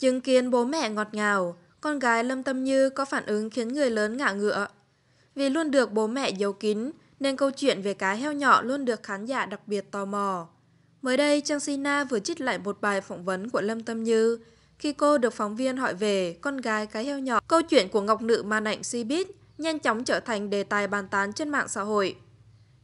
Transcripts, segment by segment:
Chứng kiến bố mẹ ngọt ngào, con gái Lâm Tâm Như có phản ứng khiến người lớn ngả ngựa. Vì luôn được bố mẹ giấu kín, nên câu chuyện về cá heo nhỏ luôn được khán giả đặc biệt tò mò. Mới đây, Trang Sina vừa trích lại một bài phỏng vấn của Lâm Tâm Như khi cô được phóng viên hỏi về con gái cá heo nhỏ. Câu chuyện của Ngọc Nữ màn ảnh Cbiz nhanh chóng trở thành đề tài bàn tán trên mạng xã hội.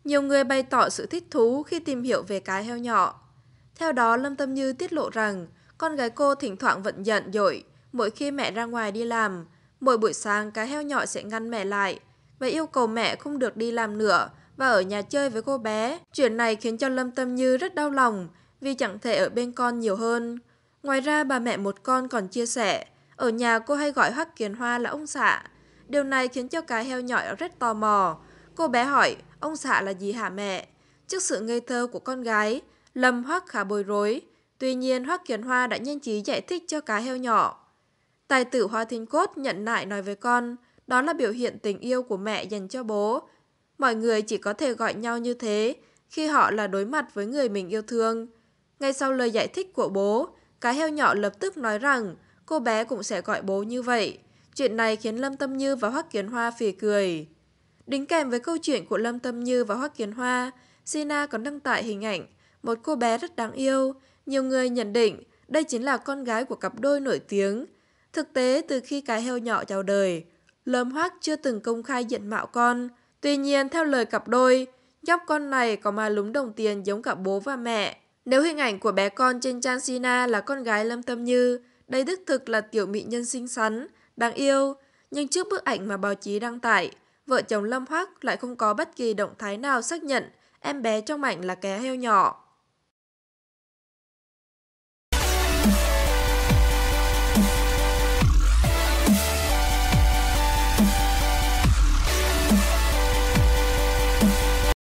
Nhiều người bày tỏ sự thích thú khi tìm hiểu về cá heo nhỏ. Theo đó, Lâm Tâm Như tiết lộ rằng con gái cô thỉnh thoảng vẫn giận dỗi, mỗi khi mẹ ra ngoài đi làm, mỗi buổi sáng cá heo nhỏ sẽ ngăn mẹ lại và yêu cầu mẹ không được đi làm nữa và ở nhà chơi với cô bé. Chuyện này khiến cho Lâm Tâm Như rất đau lòng vì chẳng thể ở bên con nhiều hơn. Ngoài ra bà mẹ một con còn chia sẻ, ở nhà cô hay gọi Hoắc Kiền Hoa là ông xã. Điều này khiến cho cá heo nhỏ rất tò mò. Cô bé hỏi, ông xã là gì hả mẹ? Trước sự ngây thơ của con gái, Lâm Hoắc khá bối rối. Tuy nhiên Hoắc Kiền Hoa đã nhanh trí giải thích cho cá heo nhỏ. Tài tử Hoa Thính Cốt nhận lại nói với con, đó là biểu hiện tình yêu của mẹ dành cho bố. Mọi người chỉ có thể gọi nhau như thế khi họ là đối mặt với người mình yêu thương. Ngay sau lời giải thích của bố, cá heo nhỏ lập tức nói rằng cô bé cũng sẽ gọi bố như vậy. Chuyện này khiến Lâm Tâm Như và Hoắc Kiến Hoa phì cười. Đính kèm với câu chuyện của Lâm Tâm Như và Hoắc Kiến Hoa, Sina còn đăng tải hình ảnh một cô bé rất đáng yêu nhiều người nhận định đây chính là con gái của cặp đôi nổi tiếng. Thực tế, từ khi cái heo nhỏ chào đời, Lâm Hoác chưa từng công khai diện mạo con. Tuy nhiên, theo lời cặp đôi, nhóc con này có mà lúng đồng tiền giống cả bố và mẹ. Nếu hình ảnh của bé con trên trang Sina là con gái Lâm Tâm Như, đây đích thực là tiểu mỹ nhân xinh xắn, đáng yêu. Nhưng trước bức ảnh mà báo chí đăng tải, vợ chồng Lâm Hoác lại không có bất kỳ động thái nào xác nhận em bé trong ảnh là ké heo nhỏ.